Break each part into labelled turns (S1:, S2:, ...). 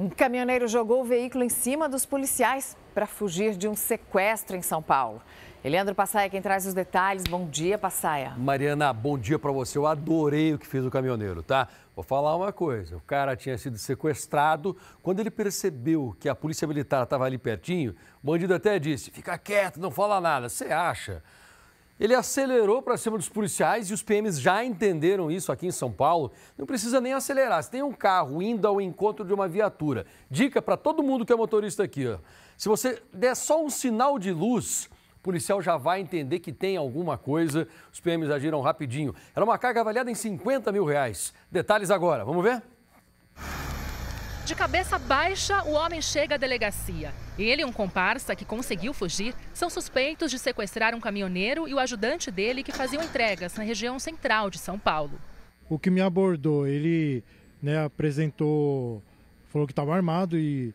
S1: Um caminhoneiro jogou o veículo em cima dos policiais para fugir de um sequestro em São Paulo. Eliandro Passaia, quem traz os detalhes. Bom dia, Passaia.
S2: Mariana, bom dia para você. Eu adorei o que fez o caminhoneiro, tá? Vou falar uma coisa. O cara tinha sido sequestrado. Quando ele percebeu que a polícia militar estava ali pertinho, o bandido até disse: fica quieto, não fala nada. Você acha? Ele acelerou para cima dos policiais e os PMs já entenderam isso aqui em São Paulo. Não precisa nem acelerar. Se tem um carro indo ao encontro de uma viatura, dica para todo mundo que é motorista aqui: ó. se você der só um sinal de luz, o policial já vai entender que tem alguma coisa. Os PMs agiram rapidinho. Era uma carga avaliada em 50 mil reais. Detalhes agora, vamos ver?
S1: De cabeça baixa, o homem chega à delegacia. Ele e um comparsa que conseguiu fugir são suspeitos de sequestrar um caminhoneiro e o ajudante dele que faziam entregas na região central de São Paulo.
S3: O que me abordou, ele né, apresentou, falou que estava armado e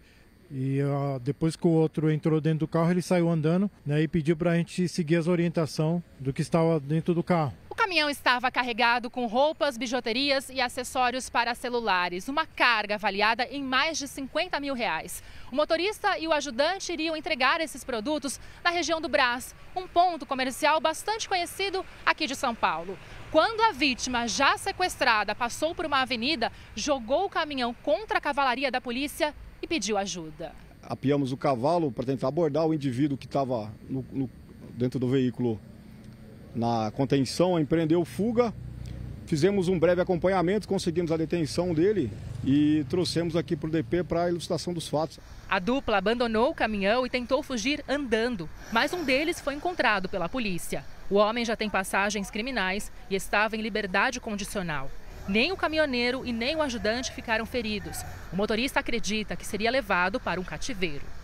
S3: e uh, depois que o outro entrou dentro do carro, ele saiu andando né, e pediu para a gente seguir as orientações do que estava dentro do carro
S1: caminhão estava carregado com roupas, bijuterias e acessórios para celulares, uma carga avaliada em mais de 50 mil reais. O motorista e o ajudante iriam entregar esses produtos na região do Brás, um ponto comercial bastante conhecido aqui de São Paulo. Quando a vítima, já sequestrada, passou por uma avenida, jogou o caminhão contra a cavalaria da polícia e pediu ajuda.
S4: Apiamos o cavalo para tentar abordar o indivíduo que estava dentro do veículo na contenção, empreendeu fuga. Fizemos um breve acompanhamento, conseguimos a detenção dele e trouxemos aqui para o DP para a ilustração dos fatos.
S1: A dupla abandonou o caminhão e tentou fugir andando, mas um deles foi encontrado pela polícia. O homem já tem passagens criminais e estava em liberdade condicional. Nem o caminhoneiro e nem o ajudante ficaram feridos. O motorista acredita que seria levado para um cativeiro.